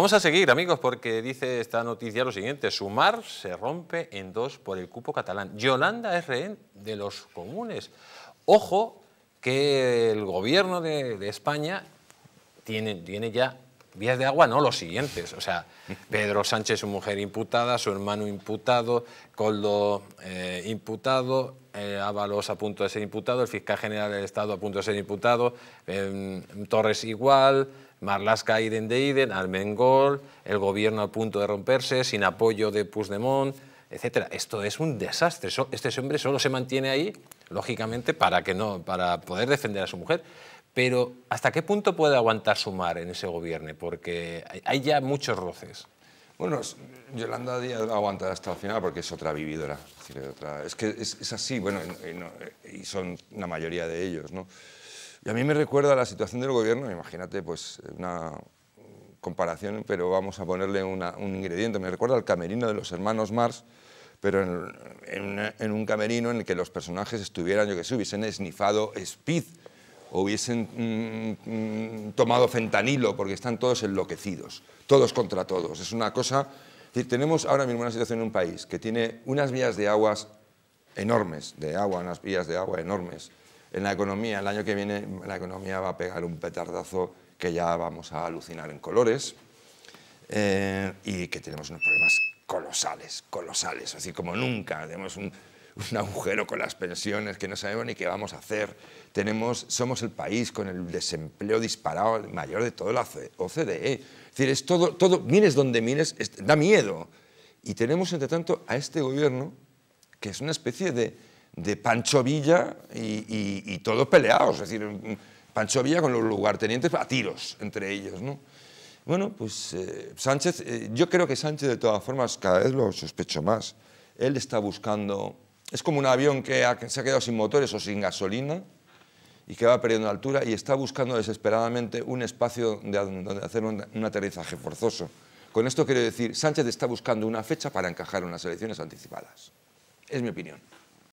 Vamos a seguir, amigos, porque dice esta noticia lo siguiente. Sumar se rompe en dos por el cupo catalán. Yolanda es rehén de los comunes. Ojo que el gobierno de, España tiene, ya vías de agua, no los siguientes. O sea, Pedro Sánchez, su mujer imputada, su hermano imputado, Coldo eh, imputado, eh, Ábalos a punto de ser imputado, el fiscal general del Estado a punto de ser imputado, eh, Torres igual, Marlaska Iden de Iden, Armengol, el gobierno al punto de romperse, sin apoyo de Puigdemont, etc. Esto es un desastre. Este hombre solo se mantiene ahí, lógicamente, para, que no, para poder defender a su mujer. Pero ¿hasta qué punto puede aguantar Sumar en ese gobierno? Porque hay ya muchos roces. Bueno, Yolanda Díaz aguanta hasta el final porque es otra vividora. Es, que es, así, bueno, y, son la mayoría de ellos, ¿no? Y a mí me recuerda la situación del gobierno, imagínate, pues una comparación, pero vamos a ponerle un ingrediente, me recuerda al camerino de los hermanos Mars, pero en, un camerino en el que los personajes estuvieran, yo que sé, hubiesen esnifado speed o hubiesen mm, mm, tomado fentanilo, porque están todos enloquecidos, todos contra todos. Es una cosa... tenemos ahora mismo una situación en un país que tiene unas vías de aguas enormes, de agua, unas vías de agua enormes, en la economía, el año que viene la economía va a pegar un petardazo que ya vamos a alucinar en colores eh, y que tenemos unos problemas colosales, colosales, así como nunca. Tenemos un, agujero con las pensiones que no sabemos ni qué vamos a hacer. Tenemos, somos el país con el desempleo disparado mayor de toda la OCDE. Es decir, es todo, todo, mires donde mires, da miedo. Y tenemos, entre tanto, a este gobierno que es una especie de de Pancho Villa y, todos peleados. Es decir, Pancho Villa con los lugartenientes a tiros entre ellos. Bueno, pues eh, Sánchez, eh, yo creo que Sánchez de todas formas cada vez lo sospecho más. Él está buscando, es como un avión que, se ha quedado sin motores o sin gasolina y que va perdiendo altura y está buscando desesperadamente un espacio de, donde hacer un, un aterrizaje forzoso. Con esto quiero decir, Sánchez está buscando una fecha para encajar unas elecciones anticipadas. Es mi opinión.